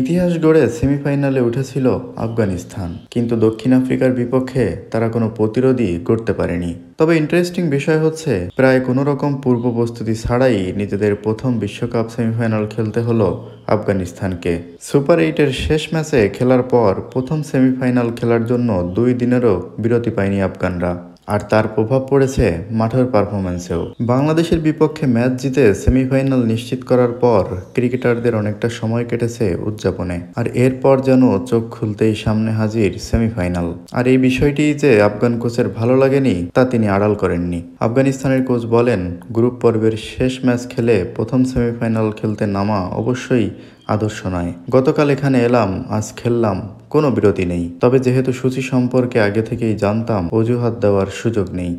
ইতিহাস গড়ে সেমিফাইনালে উঠেছিল আফগানিস্তান কিন্তু দক্ষিণ আফ্রিকার বিপক্ষে তারা কোনো প্রতিরোধই করতে পারেনি তবে ইন্টারেস্টিং বিষয় হচ্ছে প্রায় কোনো রকম পূর্ব প্রস্তুতি ছাড়াই নিজেদের প্রথম বিশ্বকাপ সেমিফাইনাল খেলতে হলো আফগানিস্তানকে সুপার এইটের শেষ ম্যাচে খেলার পর প্রথম সেমিফাইনাল খেলার জন্য দুই দিনেরও বিরতি পায়নি আফগানরা আর তার প্রভাব পড়েছে মাঠের পারফরমেন্সেও বাংলাদেশের বিপক্ষে ম্যাচ জিতে সেমিফাইনাল নিশ্চিত করার পর ক্রিকেটারদের অনেকটা সময় কেটেছে উদযাপনে আর এরপর যেন চোখ খুলতেই সামনে হাজির সেমিফাইনাল আর এই বিষয়টি যে আফগান কোচের ভালো লাগেনি তা তিনি আড়াল করেননি আফগানিস্তানের কোচ বলেন গ্রুপ পর্বের শেষ ম্যাচ খেলে প্রথম সেমিফাইনাল খেলতে নামা অবশ্যই আদর্শ নয় গতকাল এখানে এলাম আজ খেললাম কোনো বিরতি নেই তবে যেহেতু সূচি সম্পর্কে আগে থেকেই জানতাম অজুহাত দেওয়ার সুযোগ নেই